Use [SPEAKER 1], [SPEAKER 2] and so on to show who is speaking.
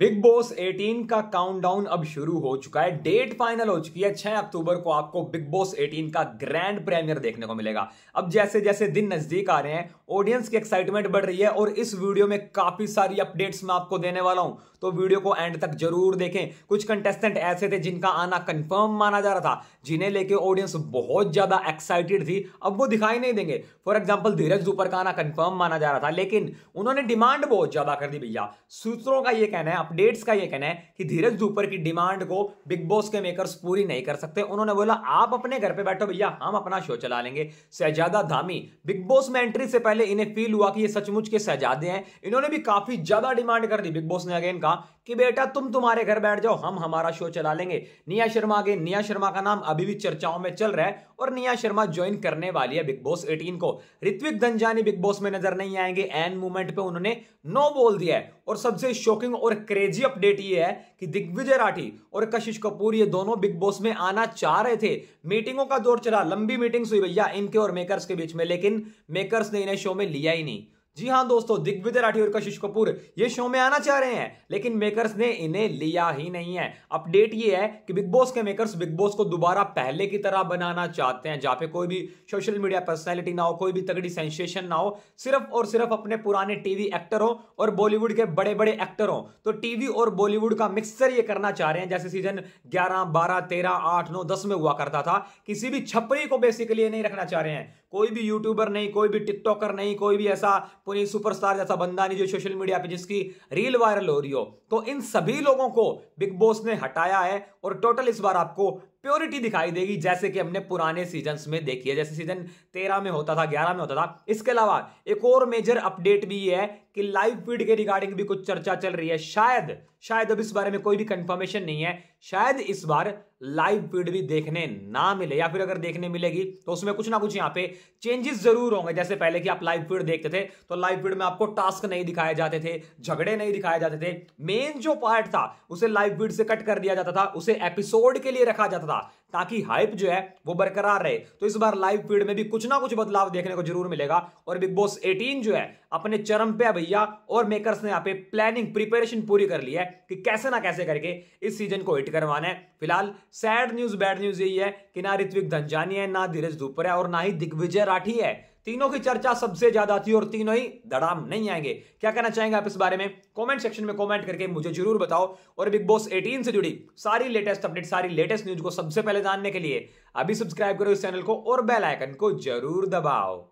[SPEAKER 1] big boss 18 का countdown अब शुरू हो चुका है डेट फाइनल हो चुकी है 6 अक्टूबर को आपको बिग बॉस 18 का ग्रैंड प्रीमियर देखने को मिलेगा अब जैसे जैसे दिन नजदीक आ रहे हैं ऑडियंस की एक्साइटमेंट बढ़ रही है और इस वीडियो में काफी सारी अपडेट्स मैं आपको देने वाला हूं तो वीडियो को एंड तक जरूर देखें कुछ कंटेस्टेंट ऐसे थे जिनका आना कंफर्म माना जा रहा था जिन्हें लेके ऑडियंस बहुत ज्यादा एक्साइटेड थी अब वो दिखाई नहीं देंगे फॉर एग्जाम्पल धीरज दूपर का आना कंफर्म माना जा रहा था लेकिन उन्होंने डिमांड बहुत ज्यादा कर दी भैया सूत्रों का यह कहना है अपडेट्स का ये कहना है कि धीरज धूपर की डिमांड को बिग बॉस के मेकर्स पूरी नहीं कर सकते उन्होंने बोला आप अपने घर पे बैठो भैया हम अपना शो चला लेंगे सहजादा धामी बिग बॉस में एंट्री से पहले इन्हें फील हुआ कि ये सचमुच के सहजादे हैं इन्होंने भी काफी ज्यादा डिमांड कर दी बिग बॉस ने अगेन कहा कि बेटा तुम तुम्हारे घर बैठ जाओ हम हमारा शो चला लेंगे निया शर्मा आगे निया शर्मा का नाम अभी भी चर्चाओं में चल रहा है और निया शर्मा ज्वाइन करने वाली है बिग बॉस एटीन को ऋत्विक धनजानी बिग बॉस में नजर नहीं आएंगे एन मूवमेंट पे उन्होंने नो बोल दिया है और सबसे शॉकिंग और क्रेजी अपडेट ये है कि दिग्विजय राठी और कशिश कपूर ये दोनों बिग बॉस में आना चाह रहे थे मीटिंगों का दौर चला लंबी मीटिंग्स हुई भैया इनके और मेकर्स के बीच में लेकिन मेकर्स ने इन्हें शो में लिया ही नहीं जी हाँ दोस्तों दिग्विजय राठी और कशिश कपूर ये शो में आना चाह रहे हैं लेकिन मेकर्स ने इन्हें लिया ही नहीं है अपडेट ये है कि बिग बॉस के मेकर्स बिग बॉस को दोबारा पहले की तरह बनाना चाहते हैं जहां पे कोई भी सोशल मीडिया पर्सनैलिटी ना हो कोई भी तगड़ी सेंसेशन ना हो सिर्फ और सिर्फ अपने पुराने टीवी एक्टर हो और बॉलीवुड के बड़े बड़े एक्टर हो तो टीवी और बॉलीवुड का मिक्सर ये करना चाह रहे हैं जैसे सीजन ग्यारह बारह तेरह आठ नौ दस में हुआ करता था किसी भी छपरी को बेसिकली नहीं रखना चाह रहे हैं कोई भी यूट्यूबर नहीं कोई भी टिकटॉकर नहीं कोई भी ऐसा पुनी सुपरस्टार जैसा बंदा नहीं जो सोशल मीडिया पे जिसकी रील वायरल हो रही हो तो इन सभी लोगों को बिग बॉस ने हटाया है और टोटल इस बार आपको प्योरिटी दिखाई देगी जैसे कि हमने पुराने सीजन में देखी है जैसे सीजन तेरह में होता था ग्यारह में होता था इसके अलावा एक और मेजर अपडेट भी ये है कि लाइव फीड के रिगार्डिंग भी कुछ चर्चा चल रही है शायद शायद अब इस बारे में कोई भी कंफर्मेशन नहीं है शायद इस बार लाइव फीड भी देखने ना मिले या फिर अगर देखने मिलेगी तो उसमें कुछ ना कुछ यहाँ पे चेंजेस जरूर होंगे जैसे पहले कि आप लाइव फीड देखते थे तो लाइव फीड में आपको टास्क नहीं दिखाए जाते थे झगड़े नहीं दिखाए जाते थे मेन जो पार्ट था उसे लाइव फीड से कट कर दिया जाता था उसे एपिसोड के लिए रखा जाता था था ताकि हाइप जो है वो बरकरार रहे तो इस बार लाइव फीड में भी कुछ ना कुछ बदलाव देखने को जरूर मिलेगा और बिग बॉस 18 जो है अपने चरम पे भैया और मेकर्स ने यहाँ पे प्लानिंग प्रिपरेशन पूरी कर ली है कि कैसे ना कैसे करके इस सीजन को हिट करवाना है फिलहाल सैड न्यूज बैड न्यूज यही है कि ना ऋत्विक धनजानी है ना धीरज धूपर है और ना ही दिग्विजय राठी है तीनों की चर्चा सबसे ज्यादा थी और तीनों ही दड़ाम नहीं आएंगे क्या कहना चाहेंगे आप इस बारे में कमेंट सेक्शन में कमेंट करके मुझे जरूर बताओ और बिग बॉस 18 से जुड़ी सारी लेटेस्ट अपडेट सारी लेटेस्ट न्यूज को सबसे पहले जानने के लिए अभी सब्सक्राइब करो इस चैनल को और बेलाइकन को जरूर दबाओ